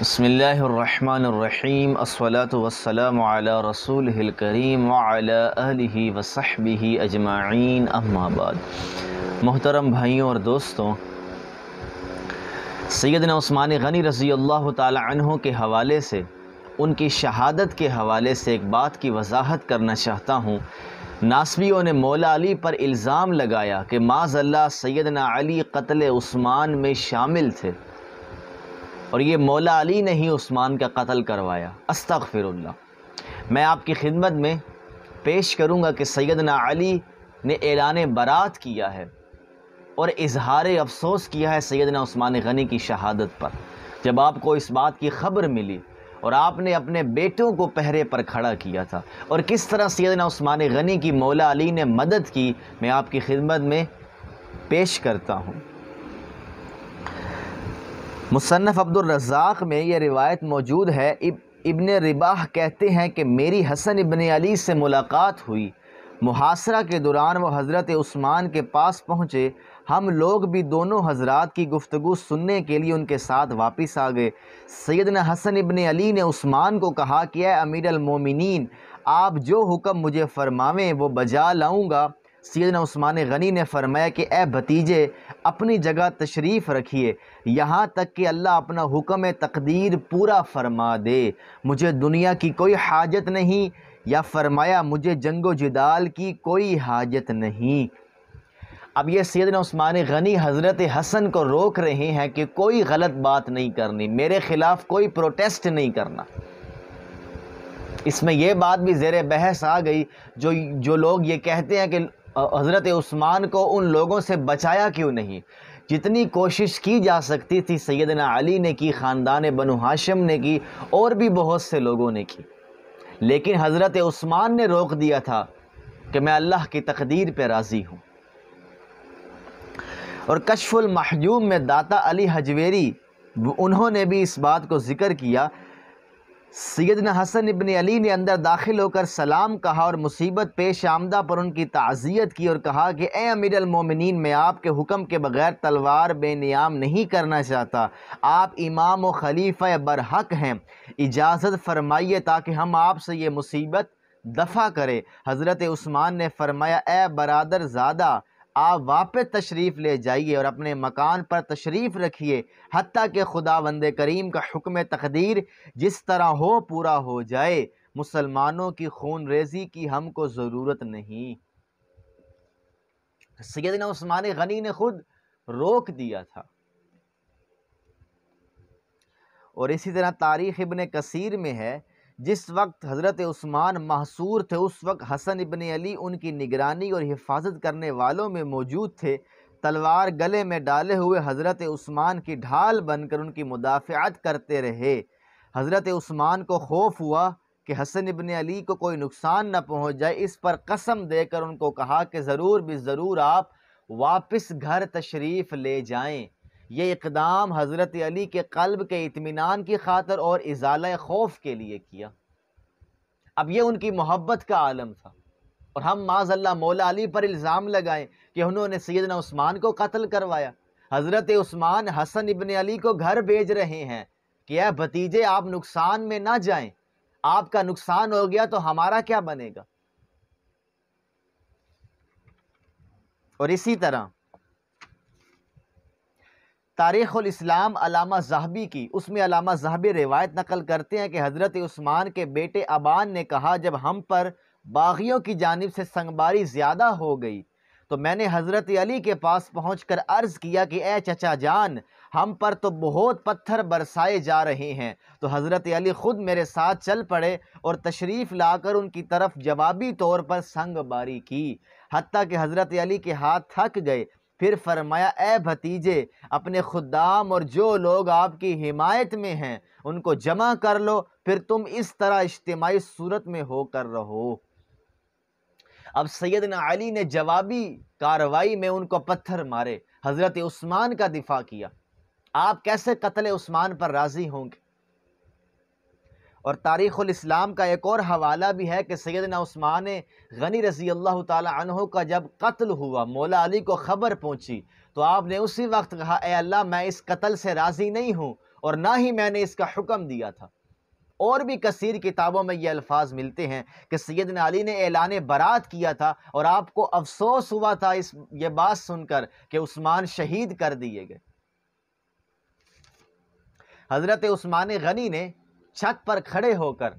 बसमीम अला रसूल करीम अली वसहबी अजमाइन अम्माबाद मोहतरम भाइयों और दोस्तों सैदना उस्मान गनी रज़ी अल्लाह तहों के हवाले से उनकी शहादत के हवाले से एक बात की वजाहत करना चाहता हूँ नासबियों ने मौला अली पर इल्ज़ाम लगाया कि माजल्ला सैदना अली कत्ल उस्मान में शामिल थे और ये मौला अली ने ही उस्मान का कत्ल करवाया अस्तक मैं आपकी खिदमत में पेश करूँगा कि सैदना अली ने एलान बरात किया है और इजहार अफसोस किया है सैदना उस्मान गनी की शहादत पर जब आपको इस बात की खबर मिली और आपने अपने बेटों को पहरे पर खड़ा किया था और किस तरह सैदना उस्मान गनी की मौला अली ने मदद की मैं आपकी खिदमत में पेश करता हूँ मुसनफ़ अब्दुलरज़ाक में यह रिवायत मौजूद है इब इबन रिबाह कहते हैं कि मेरी हसन इबन अली से मुलाकात हुई मुहासरा के दौरान वह हज़रत उस्मान के पास पहुँचे हम लोग भी दोनों हजरात की गुफ्तु सुनने के लिए उनके साथ वापस आ गए सैदन हसन इबन अली ने उस्मान को कहा कि अमीर अलमोमिन आप जो हुक्म मुझे फरमावें वो बजा लाऊँगा सैदन उस्मान गनी ने फरमाया कि ए भतीजे अपनी जगह तशरीफ़ रखिए यहाँ तक कि अल्लाह अपना हुक्म तकदीर पूरा फरमा दे मुझे दुनिया की कोई हाजत नहीं या फरमाया मुझे जंगो जिदाल की कोई हाजत नहीं अब ये सैदन उस्मान गनी हज़रत हसन को रोक रहे हैं कि कोई गलत बात नहीं करनी मेरे ख़िलाफ़ कोई प्रोटेस्ट नहीं करना इसमें यह बात भी ज़ेर बहस आ गई जो जो लोग ये कहते हैं कि हज़रत उस्मान को उन लोगों से बचाया क्यों नहीं जितनी कोशिश की जा सकती थी सैदना अली ने की ख़ानदान बनु हाशम ने की और भी बहुत से लोगों ने की लेकिन हज़रत उस्मान ने रोक दिया था कि मैं अल्लाह की तकदीर पर राज़ी हूँ और कशफुल महजूम में दाता अली हजवेरी उन्होंने भी इस बात को ज़िक्र किया सैदन हसन इबन अली ने अंदर दाखिल होकर सलाम कहा और मुसीबत पेश आमदा पर उनकी ताज़ियत की और कहा कि ए अमीर अमिरमिन मैं आपके हुक्म के बगैर तलवार बेनियाम नहीं करना चाहता आप इमाम व खलीफ़ बरहक हैं इजाज़त फरमाइए ताकि हम आपसे ये मुसीबत दफ़ा करें हज़रत उस्मान ने फरमाया ए बरदर ज़्यादा आप वापस तशरीफ़ ले जाइए और अपने मकान पर तशरीफ़ रखिए हती कि खुदा वंद करीम का हुक्म तकदीर जिस तरह हो पूरा हो जाए मुसलमानों की खून रेजी की हमको ज़रूरत नहीं सैदना गनी ने खुद रोक दिया था और इसी तरह तारीख़ इबन कसीर में है जिस वक्त हज़रत उस्मान महसूर थे उस वक्त हसन इबन अली उनकी निगरानी और हिफाजत करने वालों में मौजूद थे तलवार गले में डाले हुए हज़रत उस्मान की ढाल बनकर उनकी मुदाफ़ात करते रहे हज़रत उस्मान को खौफ हुआ कि हसन इबन अली को कोई नुकसान न पहुँच जाए इस पर कसम देकर उनको कहा कि ज़रूर भी ज़रूर आप वापस घर तशरीफ़ ले जाएँ ये इकदाम हज़रत अली के कल्ब के इतमान की खातर और इजाला खौफ के लिए किया अब ये उनकी मोहब्बत का आलम था और हम माजल्ला मौला अली पर इल्ज़ाम लगाएं कि उन्होंने सैदना उस्मान को कत्ल करवाया हज़रत उस्मान हसन इबन अली को घर भेज रहे हैं कि यह भतीजे आप नुकसान में ना जाएं आपका नुकसान हो गया तो हमारा क्या बनेगा और इसी तरह तारीख़लाम अलामा जहबी की उसमें अलामा जहबी रिवायत नकल करते हैं कि हज़रत उस्मान के बेटे अबान ने कहा जब हम पर बागियों की जानब से संगबारी ज़्यादा हो गई तो मैंने हज़रत अली के पास पहुँच कर अर्ज़ किया कि ए चचा जान हम पर तो बहुत पत्थर बरसाए जा रहे हैं तो हज़रत अली ख़ुद मेरे साथ चल पड़े और तशरीफ़ लाकर उनकी तरफ जवाबी तौर पर संगबारी की हती कि हज़रत अली के हाथ थक गए फिर फरमाया ए भतीजे अपने खुदाम और जो लोग आपकी हिमायत में हैं उनको जमा कर लो फिर तुम इस तरह इज्तमाही सूरत में होकर रहो अब सैदन अली ने जवाबी कार्रवाई में उनको पत्थर मारे हज़रत उस्मान का दिफा किया आप कैसे कत्ल उस्मान पर राज़ी होंगे और तारीख़लाम का एक और हवाला भी है कि सैदना उस्मान गनी रज़ी अल्लाह तह का जब कत्ल हुआ मौला अली को ख़बर पहुँची तो आपने उसी वक्त कहा अल्लाह मैं इस कत्ल से राज़ी नहीं हूँ और ना ही मैंने इसका हुक्म दिया था और भी कसर किताबों में ये अल्फाज मिलते हैं कि सैदन अली ने ऐलान बारात किया था और आपको अफसोस हुआ था इस ये बात सुनकर कि उस्मान शहीद कर दिए गए हज़रत उस्मान गनी ने छत पर खड़े होकर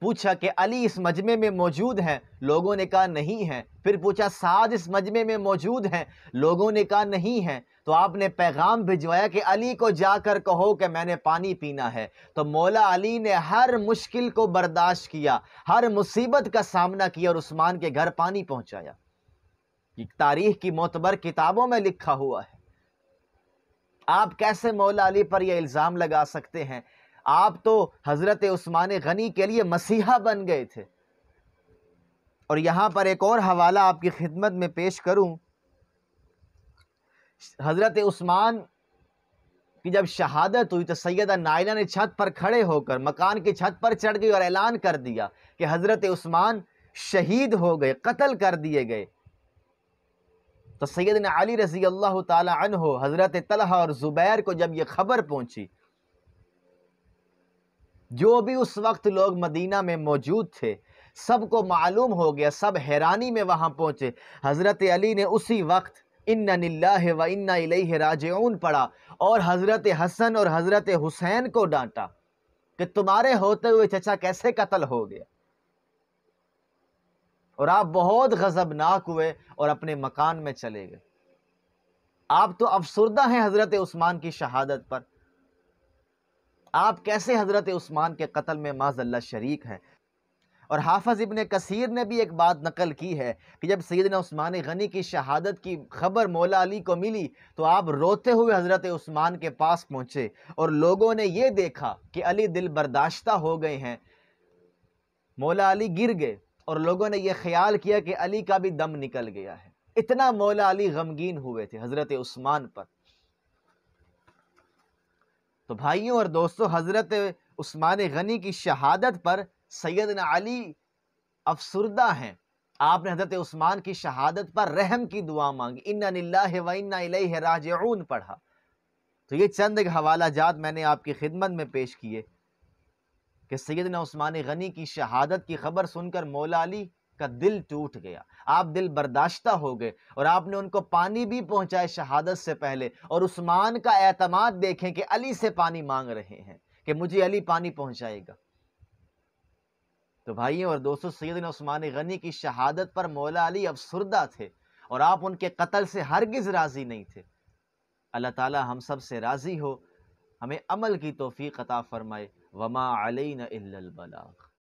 पूछा कि अली इस मजमे में मौजूद हैं लोगों ने कहा नहीं है फिर पूछा साद इस मजमे में मौजूद हैं लोगों ने कहा नहीं है तो आपने पैगाम भिजवाया कि अली को जाकर कहो कि मैंने पानी पीना है तो मौला अली ने हर मुश्किल को बर्दाश्त किया हर मुसीबत का सामना किया और उस्मान के घर पानी पहुंचाया तारीख की मोतबर किताबों में लिखा हुआ है आप कैसे मौला अली पर यह इल्ज़ाम लगा सकते हैं आप तो हज़रत उस्मान गनी के लिए मसीहा बन गए थे और यहाँ पर एक और हवाला आपकी खिदमत में पेश करूँ हज़रत उस्मान की जब शहादत हुई तो सैदा नायला ने छत पर खड़े होकर मकान की छत पर चढ़ गई और ऐलान कर दिया कि हज़रत उस्मान शहीद हो गए कत्ल कर दिए गए तो सैदन अली रजी अल्लाह तन हो हज़रत तलहा और ज़ुबैर को जब यह खबर पहुंची जो भी उस वक्त लोग मदीना में मौजूद थे सबको मालूम हो गया सब हैरानी में वहाँ पहुँचे हज़रत अली ने उसी वक्त इन्ना व इन्ना राजऊन पढ़ा और हज़रत हसन और हज़रत हुसैन को डांटा कि तुम्हारे होते हुए चचा कैसे कत्ल हो गया और आप बहुत गज़बनाक हुए और अपने मकान में चले गए आप तो अफसरदा हैं हज़रत उस्मान की शहादत पर आप कैसे हज़रत उस्मान के कत्ल में माजल्ला शरीक हैं और हाफज इबन कसीर ने भी एक बात नकल की है कि जब सैदन उस्मान गनी की शहादत की खबर मौला अली को मिली तो आप रोते हुए हज़रत उस्मान के पास पहुंचे और लोगों ने यह देखा कि अली दिल बर्दाश्ता हो गए हैं मौला अली गिर गए और लोगों ने यह ख्याल किया कि अली का भी दम निकल गया है इतना मौला अली गमगीन हुए थे हज़रत उस्मान पर तो भाइयों और दोस्तों हज़रत उस्मान गनी की शहादत पर सैदन अली अफसरदा हैं आपने हज़रत उस्मान की शहादत पर रहम की दुआ मांगी इन्ना वन्ना राजऊन पढ़ा तो ये चंद एक हवाला जात मैंने आपकी खिदमत में पेश किए कि सैदना उस्मान गनी की शहादत की खबर सुनकर मौला अली आपका दिल टूट गया आप दिल बर्दाश्ता हो गए और आपने उनको पानी भी पहुंचाए शहादत से पहले और उस्मान का एतमाद देखें कि अली से पानी मांग रहे हैं कि मुझे अली पानी पहुंचाएगा तो भाइयों और दोस्तों सैदिन उस्मान गनी की शहादत पर मौला अली अफसरदा थे और आप उनके कत्ल से हरगिज़ राज़ी नहीं थे अल्लाह ताला हम सब से राज़ी हो हमें अमल की तोफ़ी अता फ़रमाए वमा अलैन बलाग